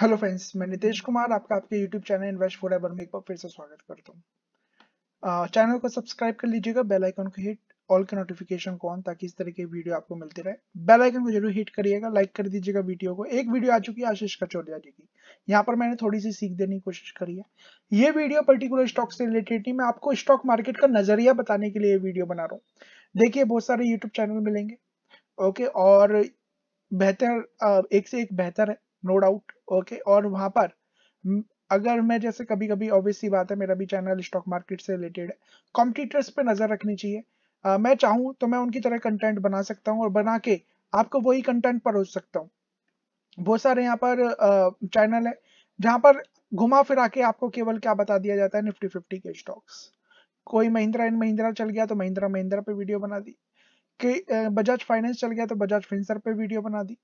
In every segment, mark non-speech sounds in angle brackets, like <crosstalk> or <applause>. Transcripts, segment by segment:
Hello friends मैं Nitesh hmm. Kumar आपका आपके YouTube channel invest forever में एक बार फिर से स्वागत करता हूँ चैनल को सब्सक्राइब कर लीजिएगा बेल आइकन को हिट ऑल के नोटिफिकेशन को ऑन ताकि इस तरह के वीडियो आपको मिलते रहे बेल आइकन को जरूर हिट करिएगा लाइक कर दीजिएगा वीडियो को एक वीडियो आ चुकी है आशीष कचौरिया जी की यहाँ पर मैंने थोड़ी सी सीख देने की कोशिश करी है ये वीडियो पर्टिकुलर स्टॉक से रिलेटेड नहीं मैं आपको स्टॉक मार्केट का नजरिया बताने के लिए वीडियो बना रहा हूँ देखिए बहुत सारे यूट्यूब चैनल मिलेंगे ओके और बेहतर एक से एक बेहतर है नो डाउट ओके और वहां पर अगर मैं जैसे कभी कभी ऑब्वियसली बात है मेरा भी चैनल स्टॉक मार्केट से रिलेटेड है कॉम्पिटिटर्स पे नज़र रखनी चाहिए आ, मैं चाहूँ तो मैं उनकी तरह कंटेंट बना सकता हूँ और बना के आपको वही कंटेंट परोस सकता हूँ बहुत सारे यहाँ पर चैनल है जहां पर घुमा फिरा के आपको केवल क्या बता दिया जाता है निफ्टी फिफ्टी के स्टॉक्स कोई महिंद्रा एंड महिंद्रा चल गया तो महिंद्रा महिंद्रा पे वीडियो बना दी कि बजाज फाइनेंस चल गया तो बजाज फिंसर पे वीडियो बना दी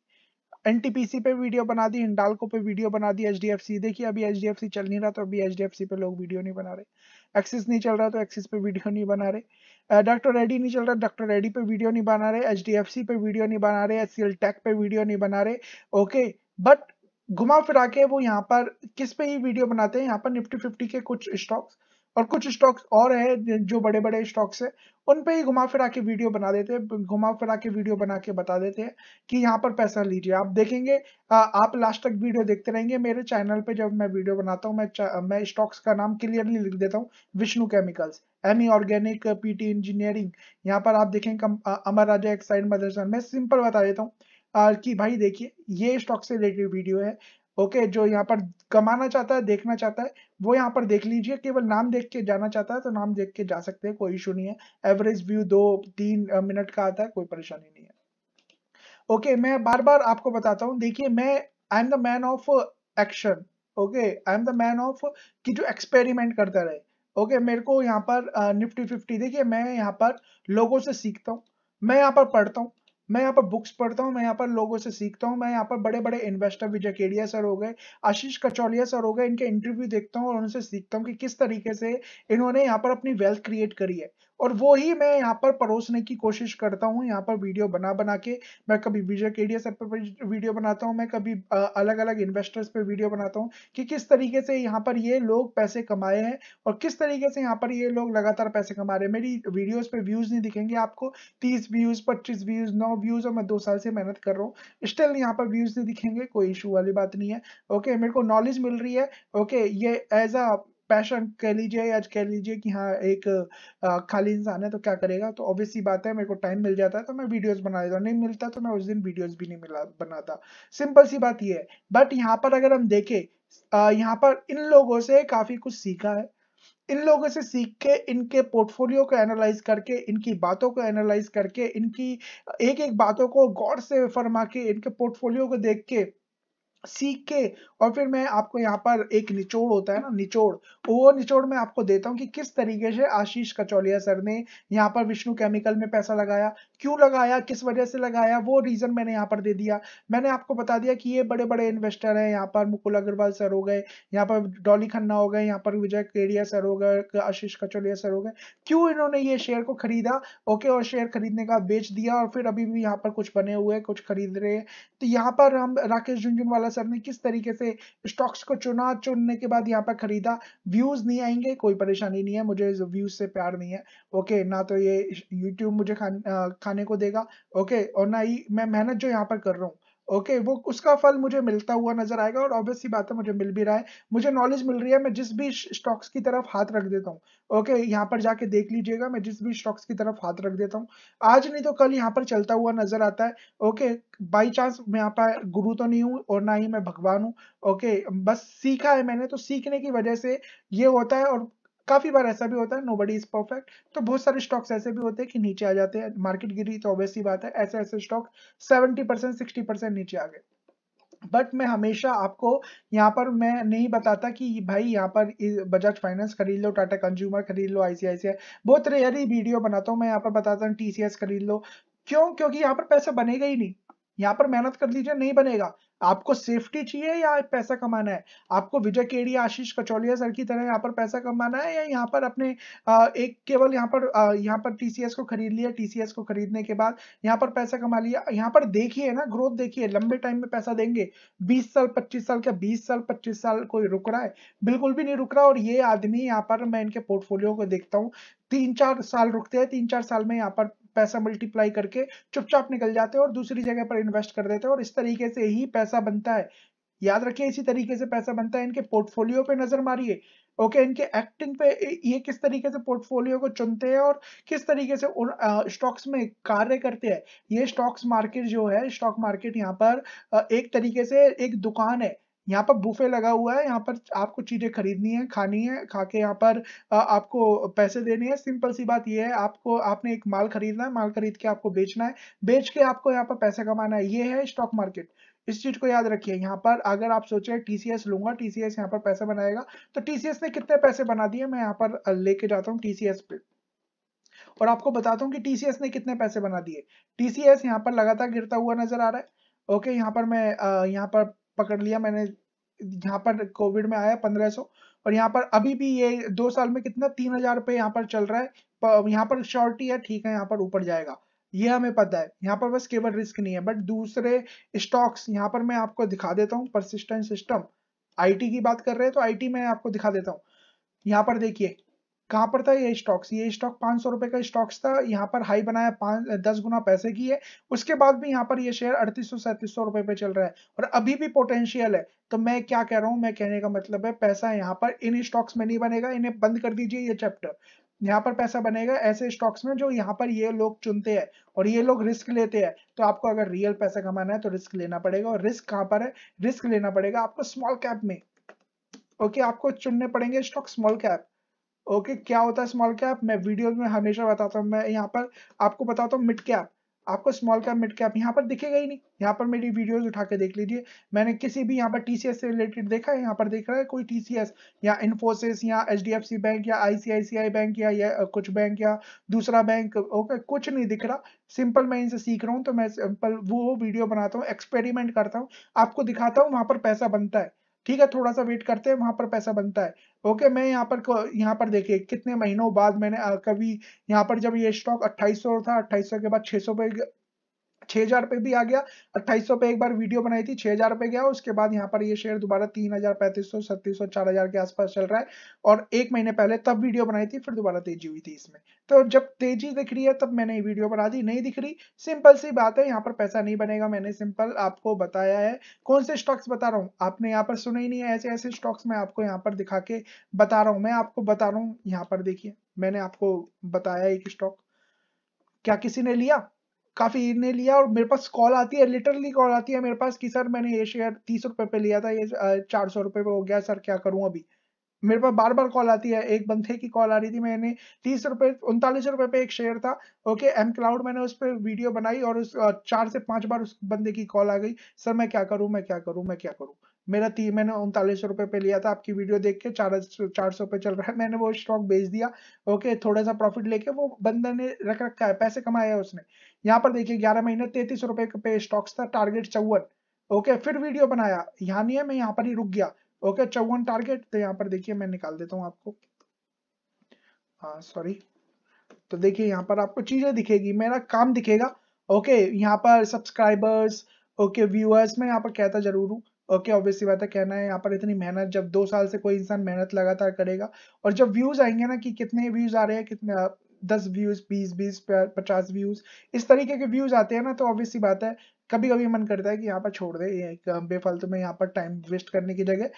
एनटीपीसी पे वीडियो बना दी हिंडालको पे वीडियो बना दी एचडीएफसी देखिए अभी एचडीएफसी चल नहीं रहा तो अभी एचडीएफसी पे लोग वीडियो नहीं बना रहे एक्सिस नहीं चल रहा तो एक्सिस पे वीडियो नहीं बना रहे डॉक्टर रेडी नहीं चल रहा डॉक्टर रेडी पे वीडियो नहीं बना रहे एचडीएफसी पे वीडियो नहीं बना रहे एचसीएल टेक पे वीडियो नहीं बना रहे ओके बट घुमा फिरा के वो यहाँ पर किस पे ही वीडियो बनाते हैं यहाँ पर निफ्टी फिफ्टी के कुछ स्टॉक्स और कुछ स्टॉक्स और है जो बड़े बड़े स्टॉक्स है उन पे ही घुमा फिरा के वीडियो बना देते हैं घुमा फिरा के वीडियो बना के बता देते हैं कि यहाँ पर पैसा लीजिए आप देखेंगे आप लास्ट तक वीडियो देखते रहेंगे मेरे चैनल पे जब मैं वीडियो बनाता हूँ मैं मैं स्टॉक्स का नाम क्लियरली लिख देता हूँ Vishnu chemicals M E organic Pitti engineering यहाँ पर आप देखेंगे अमर राजा एक्साइड मदरसन मैं सिंपल बता देता हूँ कि भाई देखिए ये स्टॉक से रिलेटेड वीडियो है ओके जो यहाँ पर कमाना चाहता है देखना चाहता है वो यहाँ पर देख लीजिए केवल नाम देख के जाना चाहता है तो नाम देख के जा सकते हैं कोई इशू नहीं है एवरेज व्यू दो तीन मिनट का आता है कोई परेशानी नहीं है ओके okay, मैं बार बार आपको बताता हूँ देखिए मैं I am the man of action okay I am the man of की जो एक्सपेरिमेंट करता रहे ओके okay, मेरे को यहाँ पर निफ्टी फिफ्टी देखिए मैं यहाँ पर लोगों से सीखता हूँ मैं यहाँ पर पढ़ता हूँ मैं यहाँ पर बुक्स पढ़ता हूँ मैं यहाँ पर लोगों से सीखता हूँ मैं यहाँ पर बड़े बड़े इन्वेस्टर विजय केडिया सर हो गए आशीष कचौलिया सर हो गए इनके इंटरव्यू देखता हूँ और उनसे सीखता हूँ कि किस तरीके से इन्होंने यहाँ पर अपनी वेल्थ क्रिएट करी है और वो ही मैं यहाँ पर परोसने की कोशिश करता हूँ यहाँ पर वीडियो बना बना के मैं कभी विजय के डी पर वीडियो बनाता हूँ मैं कभी अलग अलग इन्वेस्टर्स पर वीडियो बनाता हूँ कि किस तरीके से यहाँ पर ये लोग पैसे कमाए हैं और किस तरीके से यहाँ पर ये लोग लगातार पैसे कमा रहे हैं मेरी वीडियोज पे व्यूज नहीं दिखेंगे आपको तीस व्यूज पच्चीस व्यूज नौ व्यूज और मैं दो साल से मेहनत कर रहा हूँ स्टिल यहाँ पर व्यूज नहीं दिखेंगे कोई इशू वाली बात नहीं है ओके मेरे को नॉलेज मिल रही है ओके ये एज अ पैशन कह लीजिए या कह लीजिए कि हाँ एक खाली इंसान है तो क्या करेगा तो ऑब्वियस सी बात है मेरे को टाइम मिल जाता है तो मैं वीडियोस बना लेता नहीं मिलता तो मैं उस दिन वीडियोस भी नहीं मिला बनाता सिंपल सी बात ये है बट यहाँ पर अगर हम देखें यहाँ पर इन लोगों से काफी कुछ सीखा है इन लोगों से सीख के इनके पोर्टफोलियो को एनालाइज करके इनकी बातों को एनालाइज करके इनकी एक एक बातों को गौर से फरमा के इनके पोर्टफोलियो को देख के सीख के और फिर मैं आपको यहाँ पर एक निचोड़ होता है ना निचोड़ वो निचोड़ मैं आपको देता हूँ कि किस तरीके से आशीष कचौलिया सर ने यहाँ पर विष्णु केमिकल में पैसा लगाया क्यों लगाया किस वजह से लगाया वो रीजन मैंने यहाँ पर दे दिया मैंने आपको बता दिया कि ये बड़े बड़े इन्वेस्टर हैं यहाँ पर मुकुल अग्रवाल सर हो गए यहाँ पर डॉली खन्ना हो गए यहाँ पर विजय केड़िया सर हो गए आशीष कचौलिया सर हो गए क्यों इन्होंने ये शेयर को खरीदा ओके और शेयर खरीदने का बेच दिया और फिर अभी भी यहाँ पर कुछ बने हुए कुछ खरीद रहे हैं तो यहाँ पर हम राकेश झुंझुनवाला सर ने किस तरीके से स्टॉक्स को चुना चुनने के बाद यहाँ पर खरीदा व्यूज नहीं आएंगे कोई परेशानी नहीं है मुझे व्यूज से प्यार नहीं है ओके ना तो ये यूट्यूब मुझे खाने को देगा ओके और ना ही मैं मेहनत जो यहाँ पर कर रहा हूँ ओके okay, वो उसका फल मुझे मिलता हुआ नजर आएगा और ऑब्वियस सी बात है मुझे मिल भी रहा है मुझे नॉलेज मिल रही है मैं जिस भी स्टॉक्स की तरफ हाथ रख देता हूँ ओके okay, यहाँ पर जाके देख लीजिएगा मैं जिस भी स्टॉक्स की तरफ हाथ रख देता हूँ आज नहीं तो कल यहाँ पर चलता हुआ नजर आता है ओके बाई चांस मैं यहाँ पर गुरु तो नहीं हूँ और ना ही मैं भगवान हूँ ओके okay, बस सीखा है मैंने तो सीखने की वजह से ये होता है और काफी बार ऐसा भी होता है नो इज परफेक्ट तो बहुत सारे स्टॉक्स ऐसे भी होते हैं कि नीचे आ जाते हैं मार्केट गिरी तो ऑब्वियसली बात है ऐसे ऐसे stock seventy percent sixty percent नीचे आ गए बट मैं हमेशा आपको यहाँ पर मैं नहीं बताता कि भाई यहाँ पर बजाज फाइनेंस खरीद लो टाटा कंज्यूमर खरीद लो आईसीआईसीआई बहुत रेयरी वीडियो बनाता हूँ मैं यहाँ पर बताता हूँ टीसीएस खरीद लो क्यों क्योंकि यहाँ पर पैसा बनेगा ही नहीं यहाँ पर मेहनत कर लीजिए नहीं बनेगा आपको सेफ्टी चाहिए या पैसा कमाना है आपको विजय केड़ी आशीष कचौलिया सर की तरह यहाँ पर पैसा कमाना है या यहाँ पर अपने एक केवल यहाँ पर यहाँ पर टीसीएस को खरीद लिया टीसीएस को खरीदने के बाद यहाँ पर पैसा कमा लिया यहाँ पर देखिए ना ग्रोथ देखिए लंबे टाइम में पैसा देंगे बीस साल पच्चीस साल क्या बीस साल पच्चीस साल कोई रुक रहा है बिल्कुल भी नहीं रुक रहा और ये आदमी यहाँ पर मैं इनके पोर्टफोलियो को देखता हूँ तीन चार साल रुकते हैं तीन चार साल में यहाँ पर पैसा मल्टीप्लाई करके चुपचाप निकल जाते हैं और दूसरी जगह पर इन्वेस्ट कर देते हैं और इस तरीके से ही पैसा बनता है याद रखिए इसी तरीके से पैसा बनता है इनके पोर्टफोलियो पे नजर मारिए ओके इनके एक्टिंग पे ये किस तरीके से पोर्टफोलियो को चुनते हैं और किस तरीके से स्टॉक्स में कार्य करते हैं ये स्टॉक्स मार्केट जो है स्टॉक मार्केट यहाँ पर एक तरीके से एक दुकान है यहाँ पर बूफे लगा हुआ है यहाँ पर आपको चीज़ें खरीदनी है खानी है खाके यहाँ पर आपको पैसे देने हैं सिंपल सी बात यह है आपको आपने एक माल खरीदना है माल खरीद के आपको बेचना है बेच के आपको यहाँ पर पैसे कमाना है ये है स्टॉक मार्केट इस चीज को याद रखिए यहाँ पर अगर आप सोचे टीसीएस लूंगा टीसीएस यहाँ पर पैसा बनाएगा तो टीसीएस ने कितने पैसे बना दिए मैं यहाँ पर लेके जाता हूँ टीसीएस पे और आपको बताता हूँ कि टीसीएस ने कितने पैसे बना दिए टीसीएस यहाँ पर लगातार गिरता हुआ नजर आ रहा है ओके यहाँ पर मैं यहाँ पर पकड़ लिया मैंने यहाँ पर कोविड में आया पंद्रह सौ और यहाँ पर अभी भी ये दो साल में कितना तीन हजार रुपये यहाँ पर चल रहा है यहाँ पर शॉर्टी है ठीक है यहाँ पर ऊपर जाएगा ये हमें पता है यहाँ पर बस केवल रिस्क नहीं है बट दूसरे स्टॉक्स यहाँ पर मैं आपको दिखा देता हूँ परसिस्टेंट सिस्टम आईटी की बात कर रहे हैं तो आईटी में आपको दिखा देता हूँ यहाँ पर देखिए कहाँ पर था ये स्टॉक्स ये स्टॉक पाँच सौ रुपए का स्टॉक्स था यहाँ पर हाई बनाया पाँच दस गुना पैसे की है उसके बाद भी यहाँ पर ये शेयर अड़तीस सौ सैंतीस सौ रुपए पे चल रहा है और अभी भी पोटेंशियल है तो मैं क्या कह रहा हूँ मैं कहने का मतलब है पैसा यहाँ पर इन स्टॉक्स में नहीं बनेगा इन्हें बंद कर दीजिए ये चैप्टर यहाँ पर पैसा बनेगा ऐसे स्टॉक्स में जो यहाँ पर ये लोग चुनते हैं और ये लोग रिस्क लेते हैं तो आपको अगर रियल पैसा कमाना है तो रिस्क लेना पड़ेगा और रिस्क कहाँ पर है रिस्क लेना पड़ेगा आपको स्मॉल कैप में ओके okay, आपको चुनने पड़ेंगे stock small cap okay okay, क्या होता है स्मॉल कैप मैं वीडियो में हमेशा बताता हूँ मैं यहाँ पर आपको बताता हूँ मिड कैप आपको स्मॉल कैप मिड कैप यहाँ पर दिखेगा ही नहीं यहाँ पर मेरी वीडियोस उठा के देख लीजिए मैंने किसी भी यहाँ पर टीसीएस से रिलेटेड देखा है यहाँ पर देख रहा है कोई टीसीएस या इन्फोसिस या एचडीएफसी बैंक या आईसीआईसीआई बैंक या, या कुछ बैंक या दूसरा बैंक ओके कुछ नहीं दिख रहा सिंपल मैं इनसे सीख रहा हूँ तो मैं सिंपल वो वीडियो बनाता हूँ एक्सपेरिमेंट करता हूँ आपको दिखाता हूँ वहाँ पर पैसा बनता है ठीक है थोड़ा सा वेट करते हैं वहां पर पैसा बनता है ओके मैं यहाँ पर यहाँ पर देखिए कितने महीनों बाद मैंने कभी यहाँ पर जब ये स्टॉक 2800 था 2800 के बाद 600 पे छह हजार रुपए भी आ गया अट्ठाईस पे एक बार वीडियो बनाई थी छह हजार रुपए गया उसके बाद यहाँ पर ये शेयर दोबारा तीन हजार पैंतीस सौ छत्तीस सौ चार हजार के आसपास चल रहा है और एक महीने पहले तब वीडियो बनाई थी फिर दोबारा तेजी हुई थी इसमें तो जब तेजी दिख रही है तब मैंने वीडियो बना दी नहीं दिख रही सिंपल सी बात है यहाँ पर पैसा नहीं बनेगा मैंने सिंपल आपको बताया है कौन से स्टॉक्स बता रहा हूँ आपने यहाँ पर सुना ही नहीं है ऐसे ऐसे स्टॉक्स मैं आपको यहाँ पर दिखा के बता रहा हूँ मैं आपको बता रहा हूँ यहाँ पर देखिए मैंने आपको बताया एक स्टॉक क्या किसी ने लिया काफ़ी ने लिया और मेरे पास कॉल आती है लिटरली कॉल आती है मेरे पास कि सर मैंने ये शेयर तीस रुपए पे लिया था ये चार सौ रुपये पे हो गया सर क्या करूं अभी मेरे पास बार बार कॉल आती है एक बंथे की कॉल आ रही थी मैंने तीस रुपये उनतालीस रुपए पे एक शेयर था ओके एम क्लाउड मैंने उस पर वीडियो बनाई और उस चार से पांच बार उस बंदे की कॉल आ गई सर मैं क्या करूँ मैं क्या करूं मैं क्या करूँ मेरा तीन मैंने उनतालीस रुपए पे लिया था आपकी वीडियो देख के चार चार सौ पे चल रहा है <laughs> मैंने वो स्टॉक बेच दिया ओके थोड़ा सा प्रॉफिट लेके वो बंदर ने रख रखा है पैसे कमाए हैं उसने यहाँ पर देखिए ग्यारह महीने तैतीस रुपए पे स्टॉक्स था टारगेट चौवन ओके फिर वीडियो बनाया यहाँ नहीं है मैं यहाँ पर ही रुक गया ओके चौवन टारगेट तो यहाँ पर देखिए मैं निकाल देता हूँ आपको सॉरी हाँ, तो देखिए यहाँ पर आपको चीजें दिखेगी मेरा काम दिखेगा ओके यहाँ पर सब्सक्राइबर्स ओके व्यूअर्स मैं यहाँ पर कहता जरूर हूँ ओके ऑब्वियसली बात है कहना है यहाँ पर इतनी मेहनत जब दो साल से कोई इंसान मेहनत लगातार करेगा और जब व्यूज आएंगे ना कि कितने व्यूज आ रहे हैं कितने दस व्यूज बीस बीस पचास व्यूज इस तरीके के व्यूज आते हैं ना तो ऑब्वियसली बात है कभी कभी मन करता है कि यहाँ पर छोड़ दे बेफालतू में यहाँ पर टाइम वेस्ट करने की जगह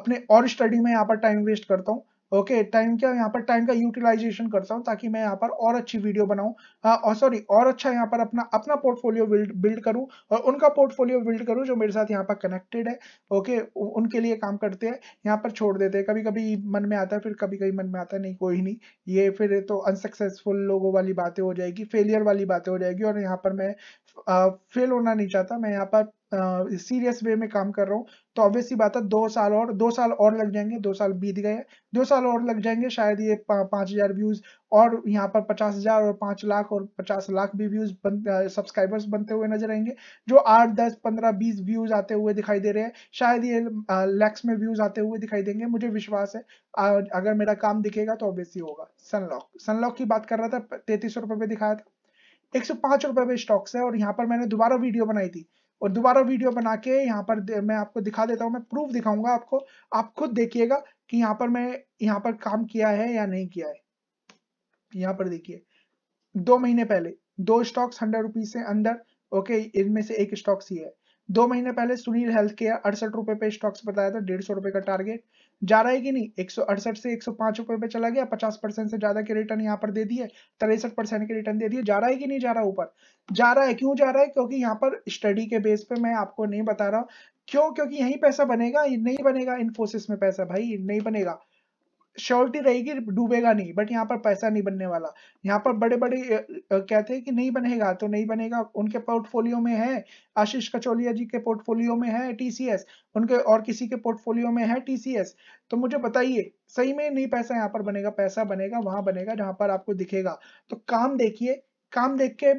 अपने और स्टडी में यहाँ पर टाइम वेस्ट करता हूँ ओके okay, टाइम क्या यहाँ पर टाइम का यूटिलाइजेशन करता हूँ ताकि मैं यहाँ पर और अच्छी वीडियो बनाऊँ हाँ, और सॉरी और अच्छा यहाँ पर अपना अपना पोर्टफोलियो बिल्ड बिल्ड करूँ और उनका पोर्टफोलियो बिल्ड करूँ जो मेरे साथ यहाँ पर कनेक्टेड है ओके okay, उनके लिए काम करते हैं यहाँ पर छोड़ देते हैं कभी कभी मन में आता है फिर कभी कभी मन में आता है नहीं कोई नहीं ये फिर तो अनसक्सेसफुल लोगों वाली बातें हो जाएगी फेलियर वाली बातें हो जाएगी और यहाँ पर मैं फेल होना नहीं चाहता मैं यहाँ पर सीरियस वे में काम कर रहा हूँ तो ऑब्वियस बात है दो साल और दो साल और लग जाएंगे दो साल बीत गए दो साल और लग जाएंगे शायद ये पाँच हजार व्यूज और यहाँ पर पचास हजार और पाँच लाख और पचास लाख भी व्यूज बन, सब्सक्राइबर्स बनते हुए नजर आएंगे जो आठ दस पंद्रह बीस व्यूज आते हुए दिखाई दे रहे हैं शायद ये लैक्स में व्यूज आते हुए दिखाई देंगे मुझे विश्वास है अगर मेरा काम दिखेगा तो ऑब्वियसली होगा सनलॉक सनलॉक की बात कर रहा था तैतीस रुपए पे दिखाया था एक सौ पांच रुपए पे स्टॉक्स है और यहाँ पर मैंने दोबारा वीडियो बनाई थी और दोबारा वीडियो बना के यहाँ पर मैं आपको दिखा देता हूँ मैं प्रूफ दिखाऊंगा आपको आप खुद देखिएगा कि यहाँ पर मैं यहाँ पर काम किया है या नहीं किया है यहाँ पर देखिए दो महीने पहले दो स्टॉक्स हंड्रेड रुपीज से अंदर ओके इनमें से एक स्टॉक्स ही है दो महीने पहले सुनील हेल्थ केयर अड़सठ रुपए पे स्टॉक्स बताया था डेढ़ सौ रुपए का टारगेट जा रहा है कि नहीं एक से एक रुपए पे चला गया पचास परसेंट से ज्यादा के रिटर्न यहाँ पर दे दिए तिरसठ परसेंट के रिटर्न दे दिए जा रहा है कि नहीं जा रहा ऊपर जा रहा है क्यों जा रहा है क्योंकि यहाँ पर स्टडी के बेस पे मैं आपको नहीं बता रहा क्यों क्योंकि यही पैसा बनेगा नहीं बनेगा इन्फोसिस में पैसा भाई नहीं बनेगा श्योरिटी रहेगी डूबेगा नहीं बट यहाँ पर पैसा नहीं बनने वाला यहाँ पर बड़े बड़े कहते हैं कि नहीं बनेगा तो नहीं बनेगा उनके पोर्टफोलियो में है आशीष कचोलिया जी के पोर्टफोलियो में है टीसीएस उनके और किसी के पोर्टफोलियो में है टीसीएस तो मुझे बताइए सही में नहीं पैसा यहाँ पर बनेगा पैसा बनेगा वहां बनेगा जहां पर आपको दिखेगा तो काम देखिए काम देख के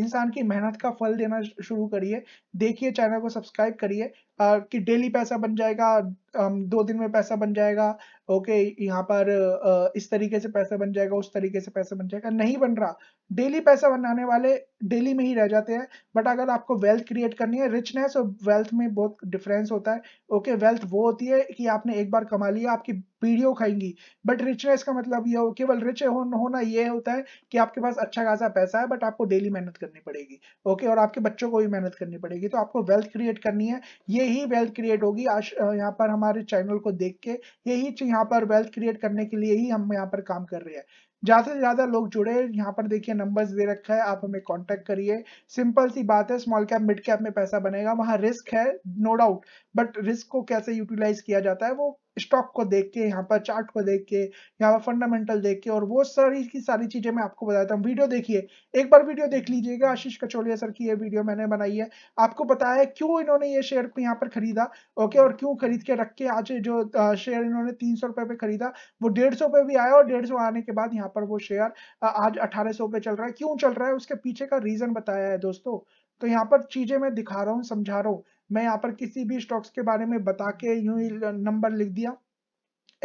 इंसान की मेहनत का फल देना शुरू करिए देखिए चैनल को सब्सक्राइब करिए कि डेली पैसा बन जाएगा हम दो दिन में पैसा बन जाएगा ओके यहाँ पर इस तरीके से पैसा बन जाएगा उस तरीके से पैसा बन जाएगा नहीं बन रहा डेली पैसा बनाने वाले डेली में ही रह जाते हैं बट अगर आपको वेल्थ क्रिएट करनी है रिचनेस और वेल्थ में बहुत डिफरेंस होता है ओके वेल्थ वो होती है कि आपने एक बार कमा लिया आपकी पीढ़ियों खाएंगी बट रिचनेस का मतलब यह हो केवल रिच होना यह होता है कि आपके पास अच्छा खासा पैसा है बट आपको डेली मेहनत करनी पड़ेगी ओके और आपके बच्चों को भी मेहनत करनी पड़ेगी तो आपको वेल्थ क्रिएट करनी है ये ही वेल्थ क्रिएट होगी आज यहाँ पर हम हमारे चैनल को देख के यही यहाँ पर वेल्थ क्रिएट करने के लिए ही हम यहाँ पर काम कर रहे हैं ज़्यादा से ज़्यादा लोग जुड़े यहाँ पर देखिए नंबर्स दे रखा है आप हमें कांटेक्ट करिए सिंपल सी बात है स्मॉल कैप मिड कैप में पैसा बनेगा वहां रिस्क है नो डाउट बट रिस्क को कैसे यूटिलाइज किया जाता है वो स्टॉक को देख के यहाँ पर चार्ट को देख के यहाँ पर फंडामेंटल देख के और वो सारी की सारी चीजें मैं आपको बताता हूँ वीडियो देखिए एक बार वीडियो देख लीजिएगा आशीष कचोलिया सर की ये वीडियो मैंने बनाई है आपको बताया है क्यों इन्होंने ये शेयर को यहाँ पर खरीदा ओके और क्यों खरीद के रख के आज जो शेयर इन्होंने तीन सौ पे खरीदा वो डेढ़ सौ पे भी आया और डेढ़ सौ आने के बाद यहाँ पर वो शेयर आज अठारह सौ पे चल रहा है क्यों चल रहा है उसके पीछे का रीजन बताया है दोस्तों तो यहाँ पर चीजें मैं दिखा रहा हूँ समझा रहा हूँ मैं यहाँ पर किसी भी स्टॉक्स के बारे में बता के यूं ही नंबर लिख दिया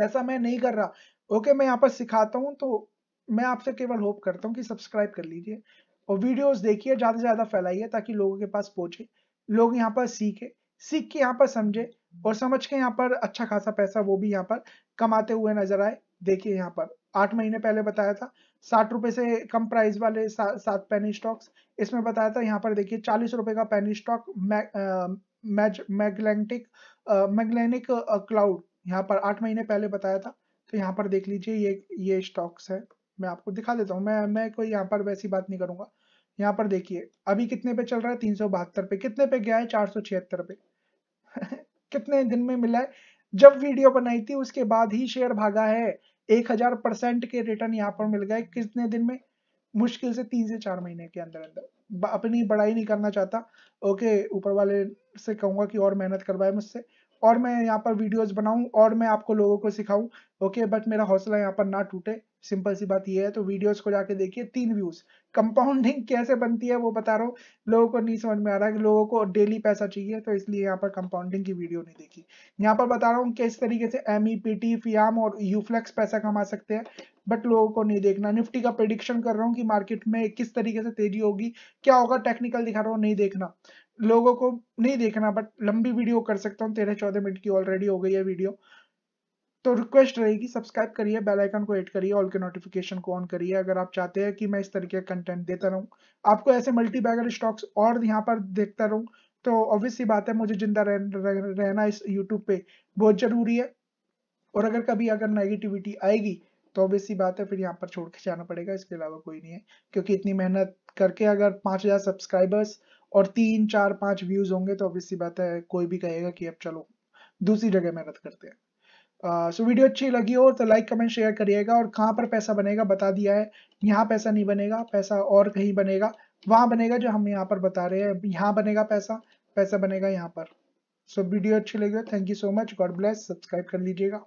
ऐसा मैं नहीं कर रहा ओके मैं यहाँ पर सिखाता हूँ तो मैं आपसे केवल होप करता हूँ कि सब्सक्राइब कर लीजिए और वीडियोस देखिए ज़्यादा से ज़्यादा फैलाइए ताकि लोगों के पास पहुंचे लोग यहाँ पर सीखे सीख के यहाँ पर समझे और समझ के यहाँ पर अच्छा खासा पैसा वो भी यहाँ पर कमाते हुए नजर आए देखिए यहाँ पर आठ महीने पहले बताया था साठ रुपए से कम प्राइस वाले सात पेनी स्टॉक्स इसमें बताया था यहाँ पर देखिए चालीस रुपए का पेनी स्टॉक मैगलेंटिक मैगलेनिक क्लाउड यहाँ पर आठ महीने पहले बताया था तो यहाँ पर देख लीजिए ये ये स्टॉक्स है मैं आपको दिखा देता हूँ मैं मैं कोई यहाँ पर वैसी बात नहीं करूंगा यहाँ पर देखिए अभी कितने पे चल रहा है तीन सौ बहत्तर पे कितने पे गया है चार सौ छिहत्तर पे <laughs> कितने दिन में मिला है जब वीडियो बनाई थी उसके बाद ही शेयर भागा है एक हजार परसेंट के रिटर्न यहाँ पर मिल गए कितने दिन में मुश्किल से तीन से चार महीने के अंदर अंदर अपनी बड़ाई नहीं करना चाहता ओके ऊपर वाले से कहूँगा कि और मेहनत करवाए मुझसे और मैं यहाँ पर वीडियोस बनाऊं और मैं आपको लोगों को सिखाऊं ओके बट मेरा हौसला यहाँ पर ना टूटे सिंपल सी बात यह है तो वीडियोस को जाके देखिए तीन व्यूज कंपाउंडिंग <laughs> कैसे बनती है वो बता रहा हूँ लोगों को नहीं समझ में आ रहा है लोगों को डेली पैसा चाहिए तो इसलिए यहाँ पर कंपाउंडिंग की वीडियो नहीं देखी यहाँ पर बता रहा हूँ किस तरीके से M E P T Fiem और यूफ्लेक्स पैसा कमा सकते हैं बट लोगों को नहीं देखना निफ्टी का प्रडिक्शन कर रहा हूँ कि मार्केट में किस तरीके से तेजी होगी क्या होगा टेक्निकल दिखा रहा हूँ नहीं देखना लोगों को नहीं देखना बट लंबी वीडियो कर सकता हूँ तेरह चौदह मिनट की ऑलरेडी हो गई है वीडियो तो रिक्वेस्ट रहेगी सब्सक्राइब करिए बेल आइकन को ऐड करिए ऑल के नोटिफिकेशन को ऑन करिए अगर आप चाहते हैं कि मैं इस तरीके का कंटेंट देता रहूं आपको ऐसे मल्टी बैगर स्टॉक्स और यहाँ पर देखता रहूं तो ऑब्वियस सी बात है मुझे जिंदा रह, रह, रहना इस यूट्यूब पे बहुत जरूरी है और अगर कभी अगर नेगेटिविटी आएगी तो ऑब्वियस सी बात है फिर यहाँ पर छोड़ के जाना पड़ेगा इसके अलावा कोई नहीं है क्योंकि इतनी मेहनत करके अगर पांच हज़ार सब्सक्राइबर्स और तीन चार पांच व्यूज होंगे तो ऑब्वियसली बात है कोई भी कहेगा कि अब चलो दूसरी जगह मेहनत करते हैं सो uh, वीडियो so अच्छी लगी हो तो लाइक कमेंट शेयर करिएगा और कहाँ पर पैसा बनेगा बता दिया है यहाँ पैसा नहीं बनेगा पैसा और कहीं बनेगा वहाँ बनेगा जो हम यहाँ पर बता रहे हैं यहाँ बनेगा पैसा पैसा बनेगा यहाँ पर सो so, वीडियो अच्छी लगी हो thank you so much god bless subscribe कर लीजिएगा